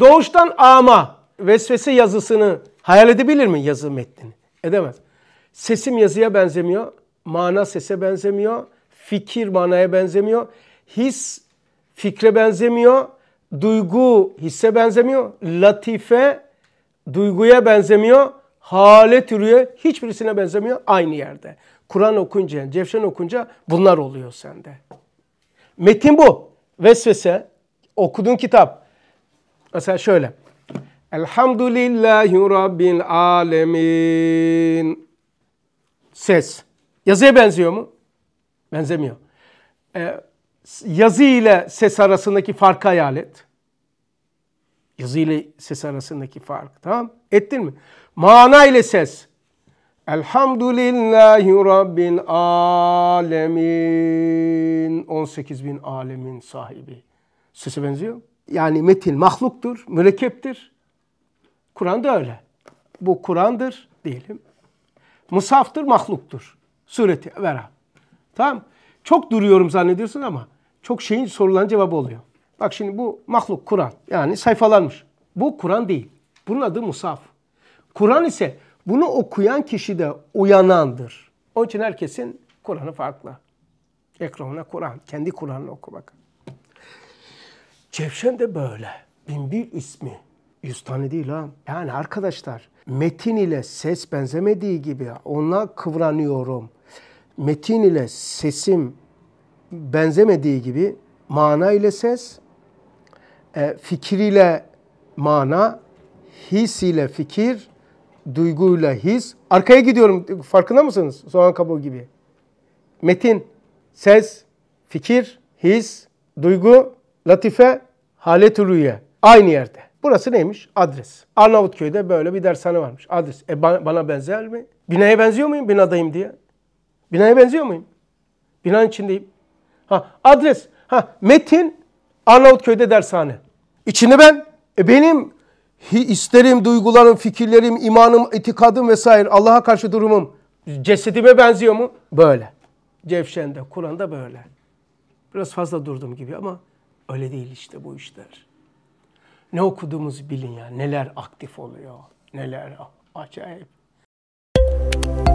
doğuştan ama vesvese yazısını hayal edebilir mi yazı metnini? Edemez. Sesim yazıya benzemiyor. Mana sese benzemiyor. Fikir manaya benzemiyor. His fikre benzemiyor. Duygu hisse benzemiyor. Latife duyguya benzemiyor. Hale türüye hiçbirisine benzemiyor aynı yerde. Kur'an okunca, Cevşen okunca bunlar oluyor sende. Metin bu. Vesvese, okudun kitap, Mesela şöyle. Elhamdülillahi Rabbil alemin. Ses. Yazıya benziyor mu? Benzemiyor. Ee, yazı ile ses arasındaki farkı hayal et. Yazı ile ses arasındaki fark. Tamam Ettin mi? Mana ile ses. Elhamdülillahi Rabbil alemin. 18 bin alemin sahibi. sesi benziyor mu? yani metin mahluktur, mürekkeptir. Kur'an da öyle. Bu Kur'an'dır diyelim. Musaftır, mahluktur. Sureti, vera. Tamam Çok duruyorum zannediyorsun ama çok şeyin sorulan cevabı oluyor. Bak şimdi bu mahluk Kur'an. Yani sayfalanmış. Bu Kur'an değil. Bunun adı musaf. Kur'an ise bunu okuyan kişi de uyanandır. Onun için herkesin Kur'an'ı farklı. Ekrona Kur'an. Kendi Kur'an'ını okumak. Cevşen de böyle. Bin bir ismi. Yüz tane değil ha. Yani arkadaşlar metin ile ses benzemediği gibi ona kıvranıyorum. Metin ile sesim benzemediği gibi mana ile ses, e, fikir ile mana, his ile fikir, duyguyla his. Arkaya gidiyorum farkında mısınız? Soğan kabuğu gibi. Metin, ses, fikir, his, duygu, Latife Haletuluye aynı yerde. Burası neymiş? Adres. Arnavutköy'de böyle bir dershane varmış. Adres. E bana, bana benzer mi? Binaya benziyor muyum? Binadayım diye. Binaya benziyor muyum? Binanın içindeyim. Ha adres. Ha Metin Arnavutköy'de dershane. İçinde ben. E benim isterim duygularım, fikirlerim, imanım, itikadım vesaire Allah'a karşı durumum cesedime benziyor mu? Böyle. Cevşen'de, Kur'an'da böyle. Biraz fazla durdum gibi ama Öyle değil işte bu işler. Ne okuduğumuz bilin ya. Neler aktif oluyor. Neler acayip. Müzik